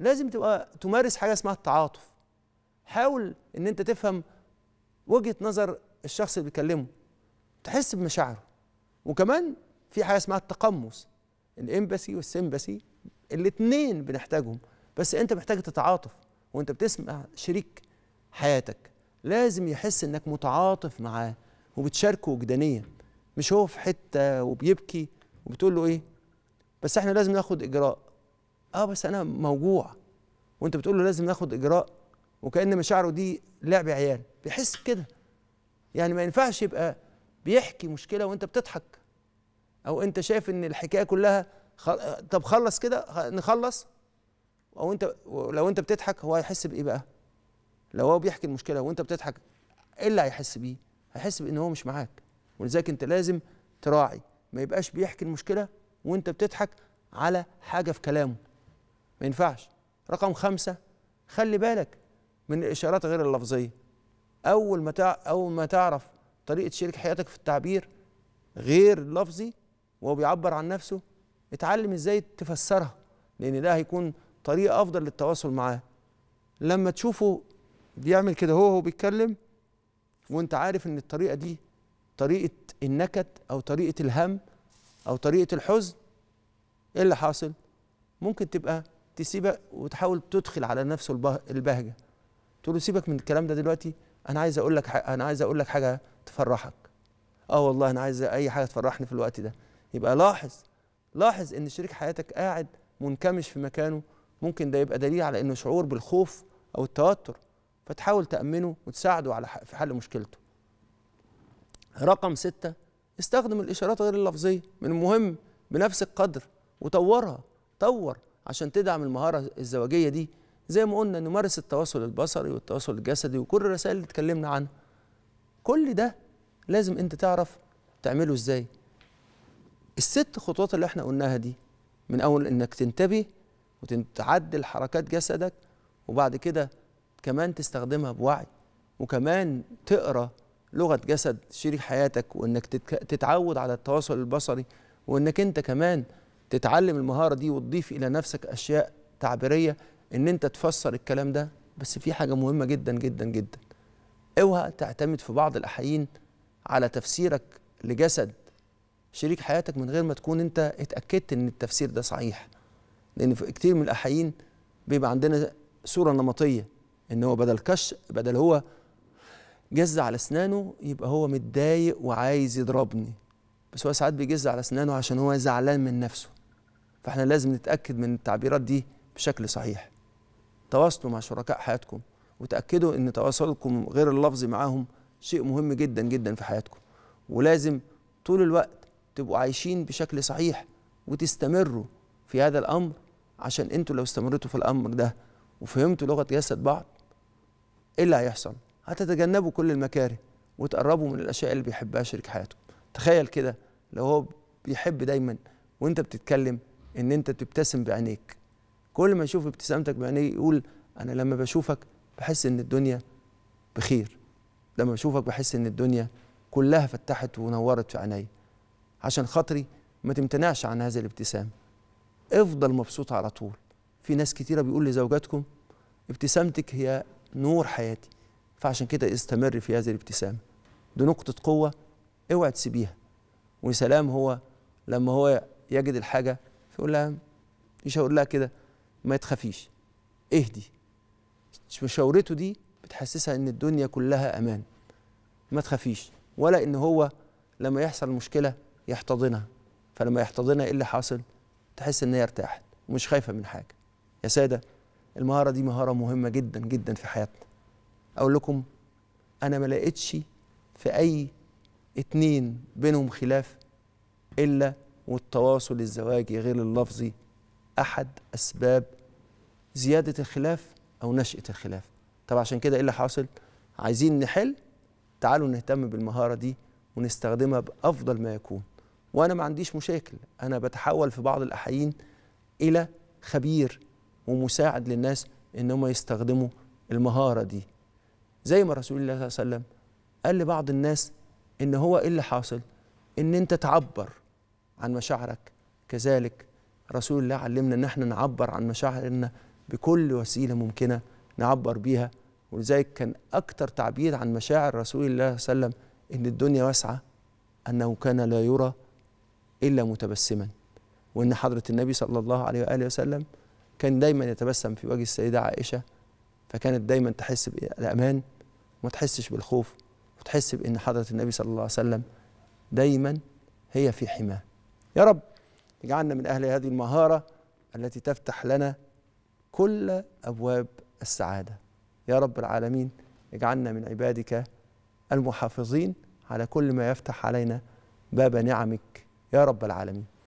لازم تبقى تمارس حاجه اسمها التعاطف حاول ان انت تفهم وجهه نظر الشخص اللي بيكلمه تحس بمشاعره وكمان في حاجه اسمها التقمص الامباسي والسمباثي الاثنين بنحتاجهم بس انت محتاج تتعاطف وانت بتسمع شريك حياتك لازم يحس انك متعاطف معاه وبتشاركه وجدانيا مش هو في حته وبيبكي وبتقول له ايه بس احنا لازم ناخد اجراء اه بس انا موجوع وانت بتقول له لازم ناخد اجراء وكان مشاعره دي لعب عيال بيحس بكده يعني ما ينفعش يبقى بيحكي مشكله وانت بتضحك او انت شايف ان الحكايه كلها خل... طب خلص كده نخلص او انت لو انت بتضحك هو هيحس بايه بقى لو هو بيحكي المشكله وانت بتضحك ايه اللي هيحس بيه هيحس بان هو مش معاك ولذلك انت لازم تراعي ما يبقاش بيحكي المشكله وانت بتضحك على حاجه في كلامه ما ينفعش رقم خمسة خلي بالك من الإشارات غير اللفظية أول ما أول ما تعرف طريقة شريك حياتك في التعبير غير لفظي وهو بيعبر عن نفسه اتعلم ازاي تفسرها لأن ده هيكون طريقة أفضل للتواصل معاه لما تشوفه بيعمل كده هو هو بيتكلم وانت عارف ان الطريقة دي طريقة النكد أو طريقة الهم أو طريقة الحزن إيه اللي حاصل؟ ممكن تبقى تسيبك وتحاول تدخل على نفسه البهجه تقول له سيبك من الكلام ده دلوقتي انا عايز اقول لك انا عايز اقول لك حاجه تفرحك اه والله انا عايز اي حاجه تفرحني في الوقت ده يبقى لاحظ لاحظ ان شريك حياتك قاعد منكمش في مكانه ممكن ده يبقى دليل على انه شعور بالخوف او التوتر فتحاول تامنه وتساعده على في حل مشكلته رقم ستة استخدم الإشارات غير اللفظية من المهم بنفس القدر وطورها طور عشان تدعم المهارة الزواجية دي زي ما قلنا نمارس التواصل البصري والتواصل الجسدي وكل الرسائل اللي اتكلمنا عنها كل ده لازم انت تعرف تعمله ازاي الست خطوات اللي احنا قلناها دي من اول انك تنتبه وتعدل حركات جسدك وبعد كده كمان تستخدمها بوعي وكمان تقرا لغه جسد شريك حياتك وانك تتعود على التواصل البصري وانك انت كمان تتعلم المهارة دي وتضيف إلى نفسك أشياء تعبيرية إن أنت تفسر الكلام ده بس في حاجة مهمة جدا جدا جدا اوعى تعتمد في بعض الأحيان على تفسيرك لجسد شريك حياتك من غير ما تكون أنت اتأكدت إن التفسير ده صحيح لأن في كتير من الأحيان بيبقى عندنا صورة نمطية إن هو بدل كش بدل هو جز على أسنانه يبقى هو متضايق وعايز يضربني بس هو ساعات بيجز على أسنانه عشان هو زعلان من نفسه فاحنا لازم نتاكد من التعبيرات دي بشكل صحيح تواصلوا مع شركاء حياتكم وتاكدوا ان تواصلكم غير اللفظي معاهم شيء مهم جدا جدا في حياتكم ولازم طول الوقت تبقوا عايشين بشكل صحيح وتستمروا في هذا الامر عشان انتوا لو استمرتوا في الامر ده وفهمتوا لغه جسد بعض ايه اللي هيحصل هتتجنبوا كل المكاره وتقربوا من الاشياء اللي بيحبها شريك حياتكم تخيل كده لو هو بيحب دايما وانت بتتكلم ان انت تبتسم بعينيك كل ما يشوف ابتسامتك بعينيه يقول انا لما بشوفك بحس ان الدنيا بخير لما بشوفك بحس ان الدنيا كلها فتحت ونورت في عيني عشان خاطري ما تمتنعش عن هذا الابتسام افضل مبسوط على طول في ناس كتيره بيقول لزوجاتكم ابتسامتك هي نور حياتي فعشان كده استمر في هذه الابتسامه دي نقطه قوه اوعى تسيبيها وسلام هو لما هو يجد الحاجه يقول لها مش هقول لها كده ما تخافيش اهدي مشاورته دي بتحسسها ان الدنيا كلها امان ما تخافيش ولا ان هو لما يحصل مشكله يحتضنها فلما يحتضنها ايه اللي حاصل تحس ان هي ارتاحت ومش خايفه من حاجه يا ساده المهاره دي مهاره مهمه جدا جدا في حياتنا اقول لكم انا ما لقيتش في اي اتنين بينهم خلاف الا والتواصل الزواجي غير اللفظي أحد أسباب زيادة الخلاف أو نشأة الخلاف طب عشان كده إيه اللي حاصل؟ عايزين نحل تعالوا نهتم بالمهارة دي ونستخدمها بأفضل ما يكون وأنا ما عنديش مشاكل أنا بتحول في بعض الأحيان إلى خبير ومساعد للناس إن هم يستخدموا المهارة دي زي ما رسول الله صلى الله عليه وسلم قال لبعض الناس إن هو إيه اللي حاصل؟ إن أنت تعبر عن مشاعرك كذلك رسول الله علمنا ان احنا نعبر عن مشاعرنا بكل وسيله ممكنه نعبر بيها ولذلك كان اكثر تعبير عن مشاعر رسول الله صلى الله عليه وسلم ان الدنيا واسعه انه كان لا يرى الا متبسما وان حضره النبي صلى الله عليه واله وسلم كان دايما يتبسم في وجه السيده عائشه فكانت دايما تحس بالامان وما تحسش بالخوف وتحس بان حضره النبي صلى الله عليه وسلم دايما هي في حماه يا رب اجعلنا من أهل هذه المهارة التي تفتح لنا كل أبواب السعادة يا رب العالمين اجعلنا من عبادك المحافظين على كل ما يفتح علينا باب نعمك يا رب العالمين